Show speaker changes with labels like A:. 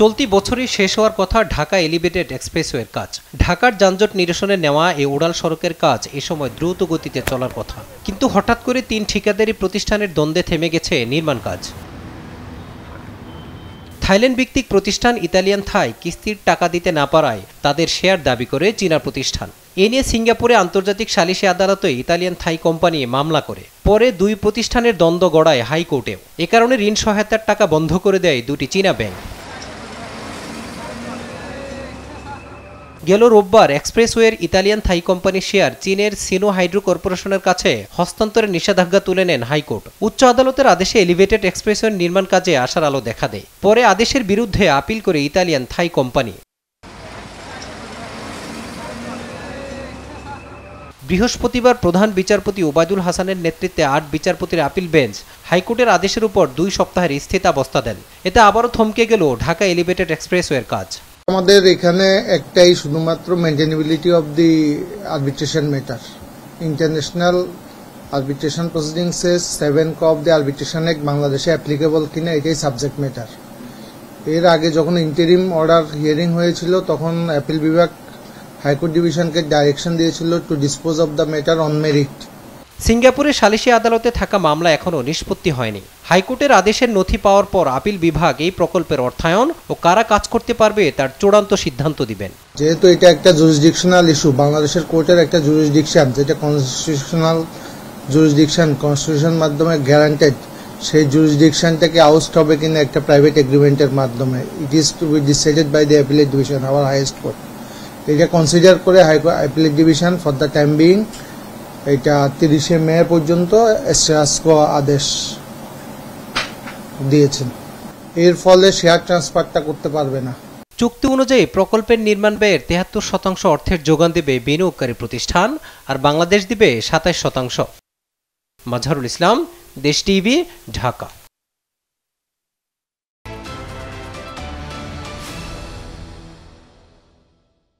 A: চলতি বছরই শেষ হওয়ার কথা ঢাকা এলিভেটেড এক্সপ্রেসওয়ের কাজ ঢাকার যানজট নিরসনে নেওয়া এই উড়াল সড়কের কাজ এ সময় দ্রুত গতিতে চলার কথা কিন্তু হঠাৎ করে তিন ঠিকাদারি প্রতিষ্ঠানের দ্বন্দ্বে থেমে গেছে নির্মাণ কাজ থাইল্যান্ড ভিত্তিক প্রতিষ্ঠান ইতালিয়ান থাই কিস্তির টাকা দিতে না পারায় তাদের শেয়ার দাবি করে চীনা প্রতিষ্ঠান এ নিয়ে সিঙ্গাপুরে আন্তর্জাতিক সালিসি আদালতে ইতালিয়ান থাই কোম্পানি মামলা করে পরে দুই প্রতিষ্ঠানের দ্বন্দ্ব গড়ায় হাইকোর্টেও এ কারণে ঋণ সহায়তার টাকা বন্ধ করে দেয় দুটি চীনা ব্যাংক গেল রোববার এক্সপ্রেসওয়ের ইতালিয়ান থাই কোম্পানি শেয়ার চীনের সিনো হাইড্রো কর্পোরেশনের কাছে হস্তান্তরের নিষেধাজ্ঞা তুলে নেন হাইকোর্ট উচ্চ আদালতের আদেশে এলিভেটেড এক্সপ্রেসওয়ের নির্মাণ কাজে আসার আলো দেখা দেয় পরে আদেশের বিরুদ্ধে আপিল করে ইতালিয়ান থাই কোম্পানি বৃহস্পতিবার প্রধান বিচারপতি ওবায়দুল হাসানের নেতৃত্বে আট বিচারপতির আপিল বেঞ্চ হাইকোর্টের আদেশের উপর দুই সপ্তাহের স্থিতাবস্থা দেন এতে আবারও থমকে গেল ঢাকা এলিভেটেড এক্সপ্রেসওয়ের কাজ
B: আমাদের এখানে একটাই শুধুমাত্র maintainability of the arbitration matter international arbitration প্রসিডিংসে সেভেন ক অফ দি আরবিট্রেশন এক বাংলাদেশে অ্যাপ্লিকেবল কিনা এটাই সাবজেক্ট ম্যাটার এর আগে যখন ইন্টারিম অর্ডার হিয়ারিং হয়েছিল তখন অ্যাপিল বিভাগ হাইকোর্ট ডিভিশনকে ডাইরেকশন দিয়েছিল to dispose of the matter on merit
A: সিঙ্গাপুরে সালিসি আদালতে থাকা মামলা এখনও নিষ্পত্তি হয়নি হাইকোর্টের আদেশের নথি পাওয়ার পর আপিল বিভাগ এই প্রকল্পের অর্থায়ন ও কারা কাজ করতে পারবে তার চূড়ান্ত সিদ্ধান্ত দিবেন
B: যেহেতু এটা একটা জুরিসডিকশনাল ইস্যু বাংলাদেশের কোর্টের একটা জুরিসডিকশন যেটা কনস্টিটিউশনাল জুরিসডিকশন কনস্টিটিউশন মাধ্যমে গ্যারান্টেড সেই জুরিসডিকশনটাকে আউস্ট হবে কিনা একটা প্রাইভেট এগ্রিমেন্টের মাধ্যমে it is to be decided by the appellate division our highest court এটা কনসিডার করে high appellate division for the time being এটা তিরিশে মে পর্যন্ত আদেশ দিয়েছেন এর ফলে শেয়ার ট্রান্সফারটা করতে পারবে না
A: চুক্তি অনুযায়ী প্রকল্পের নির্মাণ ব্যয়ের তেহাত্তর শতাংশ অর্থের যোগান দেবে বিনিয়োগকারী প্রতিষ্ঠান আর বাংলাদেশ দিবে সাতাশ শতাংশ মাজহারুল ইসলাম দেশ টিভি ঢাকা